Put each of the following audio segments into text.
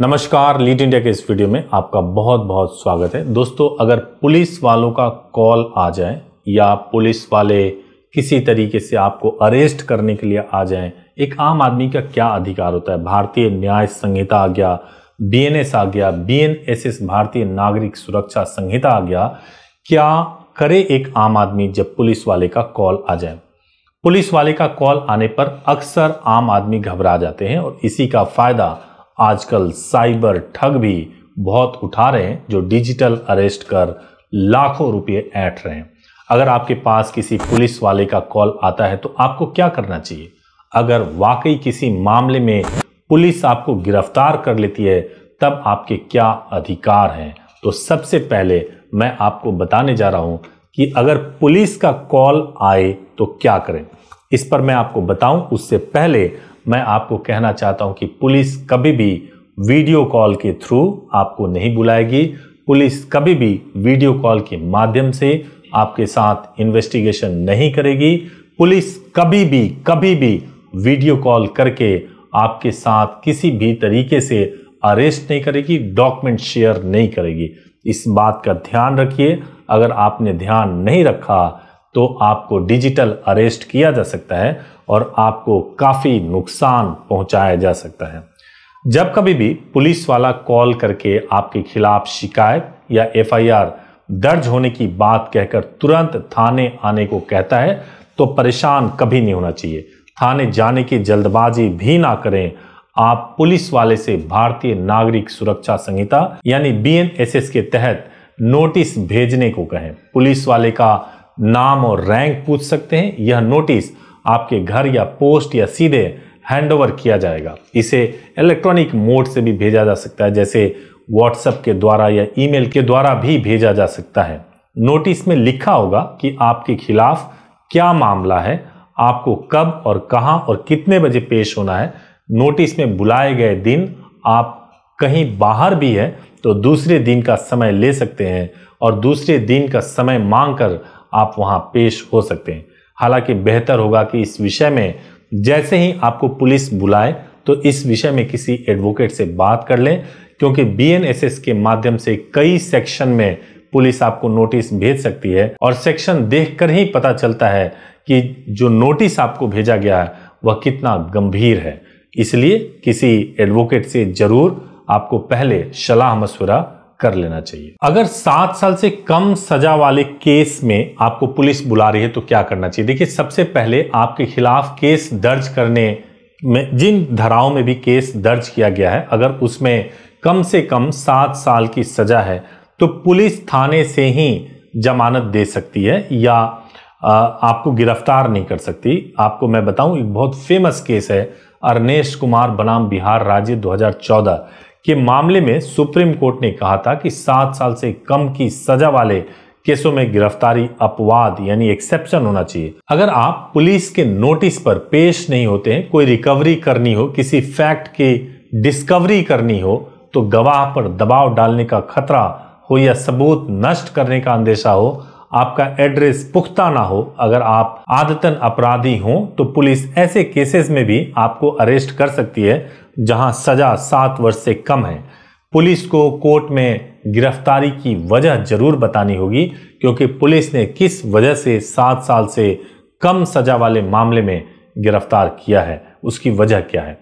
नमस्कार lead India के इस वीडियो में आपका बहुत बहुत स्वागत है दोस्तों अगर पुलिस वालों का कॉल आ जाए या पुलिस वाले किसी तरीके से आपको अरेस्ट करने के लिए आ जाए एक आम आदमी का क्या अधिकार होता है भारतीय न्याय संहिता आ गया बी एन एस आ गया बी एन एस एस भारतीय नागरिक सुरक्षा संहिता आ गया क्या करे एक आम आदमी जब पुलिस वाले का कॉल आ जाए पुलिस वाले का कॉल आने पर अक्सर आम आदमी घबरा जाते हैं और इसी का फायदा आजकल साइबर ठग भी बहुत उठा रहे हैं जो डिजिटल अरेस्ट कर लाखों रुपए ऐंठ रहे हैं अगर आपके पास किसी पुलिस वाले का कॉल आता है तो आपको क्या करना चाहिए अगर वाकई किसी मामले में पुलिस आपको गिरफ्तार कर लेती है तब आपके क्या अधिकार हैं तो सबसे पहले मैं आपको बताने जा रहा हूं कि अगर पुलिस का कॉल आए तो क्या करें इस पर मैं आपको बताऊं उससे पहले मैं आपको कहना चाहता हूं कि पुलिस कभी भी वीडियो कॉल के थ्रू आपको नहीं बुलाएगी पुलिस कभी भी वीडियो कॉल के माध्यम से आपके साथ इन्वेस्टिगेशन नहीं करेगी पुलिस कभी भी कभी भी वीडियो कॉल करके आपके साथ किसी भी तरीके से अरेस्ट नहीं करेगी डॉक्यूमेंट शेयर नहीं करेगी इस बात का ध्यान रखिए अगर आपने ध्यान नहीं रखा तो आपको डिजिटल अरेस्ट किया जा सकता है और आपको काफ़ी नुकसान पहुंचाया जा सकता है जब कभी भी पुलिस वाला कॉल करके आपके खिलाफ शिकायत या एफआईआर दर्ज होने की बात कहकर तुरंत थाने आने को कहता है तो परेशान कभी नहीं होना चाहिए थाने जाने की जल्दबाजी भी ना करें आप पुलिस वाले से भारतीय नागरिक सुरक्षा संहिता यानी बीएनएसएस के तहत नोटिस भेजने को कहें पुलिस वाले का नाम और रैंक पूछ सकते हैं यह नोटिस आपके घर या पोस्ट या सीधे हैंडओवर किया जाएगा इसे इलेक्ट्रॉनिक मोड से भी भेजा जा सकता है जैसे व्हाट्सएप के द्वारा या ईमेल के द्वारा भी भेजा जा सकता है नोटिस में लिखा होगा कि आपके खिलाफ क्या मामला है आपको कब और कहां और कितने बजे पेश होना है नोटिस में बुलाए गए दिन आप कहीं बाहर भी है तो दूसरे दिन का समय ले सकते हैं और दूसरे दिन का समय मांगकर आप वहाँ पेश हो सकते हैं हालांकि बेहतर होगा कि इस विषय में जैसे ही आपको पुलिस बुलाए तो इस विषय में किसी एडवोकेट से बात कर लें क्योंकि बीएनएसएस के माध्यम से कई सेक्शन में पुलिस आपको नोटिस भेज सकती है और सेक्शन देखकर ही पता चलता है कि जो नोटिस आपको भेजा गया है वह कितना गंभीर है इसलिए किसी एडवोकेट से जरूर आपको पहले सलाह मशवरा कर लेना चाहिए अगर सात साल से कम सजा वाले केस में आपको पुलिस बुला रही है तो क्या करना चाहिए देखिए सबसे पहले आपके खिलाफ केस दर्ज करने में जिन धाराओं में भी केस दर्ज किया गया है अगर उसमें कम से कम सात साल की सजा है तो पुलिस थाने से ही जमानत दे सकती है या आपको गिरफ्तार नहीं कर सकती आपको मैं बताऊं एक बहुत फेमस केस है अरनेश कुमार बनाम बिहार राज्य 2014 के मामले में सुप्रीम कोर्ट ने कहा था कि सात साल से कम की सजा वाले केसों में गिरफ्तारी अपवाद यानी एक्सेप्शन होना चाहिए अगर आप पुलिस के नोटिस पर पेश नहीं होते हैं कोई रिकवरी करनी हो किसी फैक्ट की डिस्कवरी करनी हो तो गवाह पर दबाव डालने का खतरा हो या सबूत नष्ट करने का अंदेशा हो आपका एड्रेस पुख्ता ना हो अगर आप आदतन अपराधी हो तो पुलिस ऐसे केसेस में भी आपको अरेस्ट कर सकती है जहां सजा सात वर्ष से कम है पुलिस को कोर्ट में गिरफ्तारी की वजह जरूर बतानी होगी क्योंकि पुलिस ने किस वजह से सात साल से कम सजा वाले मामले में गिरफ्तार किया है उसकी वजह क्या है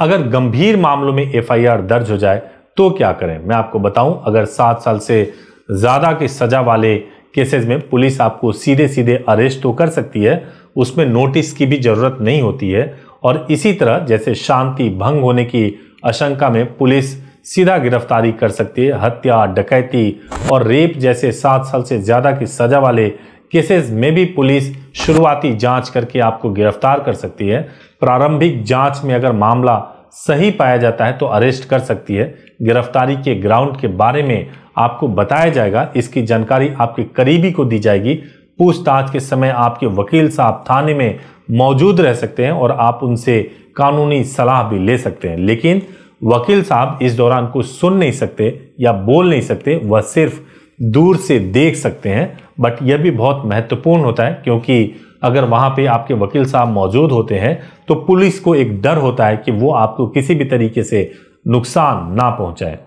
अगर गंभीर मामलों में एफआईआर दर्ज हो जाए तो क्या करें मैं आपको बताऊं अगर सात साल से ज़्यादा की सजा वाले केसेस में पुलिस आपको सीधे सीधे अरेस्ट तो कर सकती है उसमें नोटिस की भी ज़रूरत नहीं होती है और इसी तरह जैसे शांति भंग होने की आशंका में पुलिस सीधा गिरफ्तारी कर सकती है हत्या डकैती और रेप जैसे सात साल से ज़्यादा की सजा वाले केसेस में भी पुलिस शुरुआती जांच करके आपको गिरफ्तार कर सकती है प्रारंभिक जांच में अगर मामला सही पाया जाता है तो अरेस्ट कर सकती है गिरफ्तारी के ग्राउंड के बारे में आपको बताया जाएगा इसकी जानकारी आपके करीबी को दी जाएगी पूछताछ के समय आपके वकील साहब थाने में मौजूद रह सकते हैं और आप उनसे कानूनी सलाह भी ले सकते हैं लेकिन वकील साहब इस दौरान कुछ सुन नहीं सकते या बोल नहीं सकते वह सिर्फ दूर से देख सकते हैं बट यह भी बहुत महत्वपूर्ण होता है क्योंकि अगर वहाँ पे आपके वकील साहब मौजूद होते हैं तो पुलिस को एक डर होता है कि वो आपको किसी भी तरीके से नुकसान ना पहुँचाए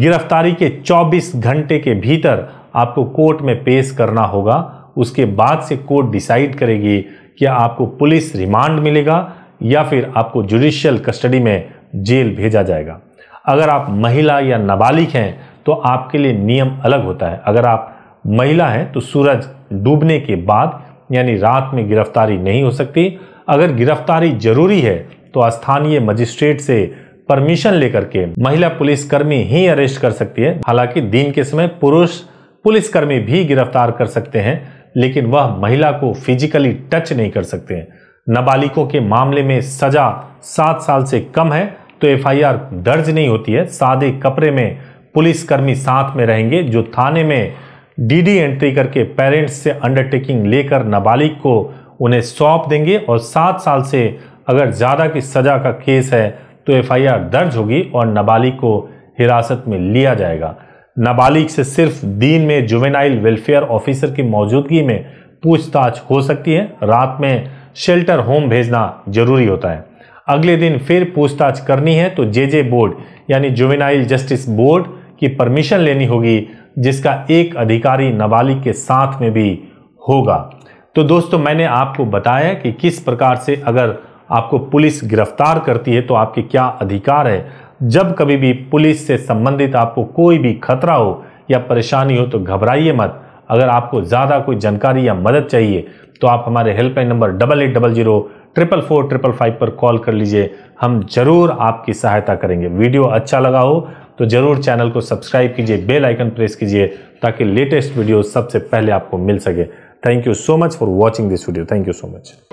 गिरफ्तारी के 24 घंटे के भीतर आपको कोर्ट में पेश करना होगा उसके बाद से कोर्ट डिसाइड करेगी कि आपको पुलिस रिमांड मिलेगा या फिर आपको जुडिशियल कस्टडी में जेल भेजा जाएगा अगर आप महिला या नाबालिग हैं तो आपके लिए नियम अलग होता है अगर आप महिला हैं तो सूरज डूबने के बाद यानी रात में गिरफ्तारी नहीं हो सकती अगर गिरफ्तारी जरूरी है तो स्थानीय मजिस्ट्रेट से परमिशन लेकर के महिला पुलिसकर्मी ही अरेस्ट कर सकती है हालांकि दिन के समय पुरुष पुलिसकर्मी भी गिरफ्तार कर सकते हैं लेकिन वह महिला को फिजिकली टच नहीं कर सकते हैं नाबालिगों के मामले में सजा सात साल से कम है तो एफआईआर दर्ज नहीं होती है सादे कपड़े में पुलिसकर्मी साथ में रहेंगे जो थाने में डीडी एंट्री करके पेरेंट्स से अंडरटेकिंग लेकर नाबालिग को उन्हें सौंप देंगे और सात साल से अगर ज़्यादा की सज़ा का केस है तो एफआईआर दर्ज होगी और नाबालिग को हिरासत में लिया जाएगा नाबालिग से सिर्फ दिन में जुवेनाइल वेलफेयर ऑफिसर की मौजूदगी में पूछताछ हो सकती है रात में शेल्टर होम भेजना जरूरी होता है अगले दिन फिर पूछताछ करनी है तो जे जे बोर्ड यानी जुवेनाइल जस्टिस बोर्ड की परमिशन लेनी होगी जिसका एक अधिकारी नाबालिग के साथ में भी होगा तो दोस्तों मैंने आपको बताया कि किस प्रकार से अगर आपको पुलिस गिरफ्तार करती है तो आपके क्या अधिकार है जब कभी भी पुलिस से संबंधित आपको कोई भी खतरा हो या परेशानी हो तो घबराइए मत अगर आपको ज़्यादा कोई जानकारी या मदद चाहिए तो आप हमारे helpline number double eight double zero triple four triple five पर कॉल कर लीजिए हम ज़रूर आपकी सहायता करेंगे वीडियो अच्छा लगा हो तो ज़रूर चैनल को सब्सक्राइब कीजिए बेल आइकन प्रेस कीजिए ताकि लेटेस्ट वीडियो सबसे पहले आपको मिल सके thank you so much for watching this video thank you so much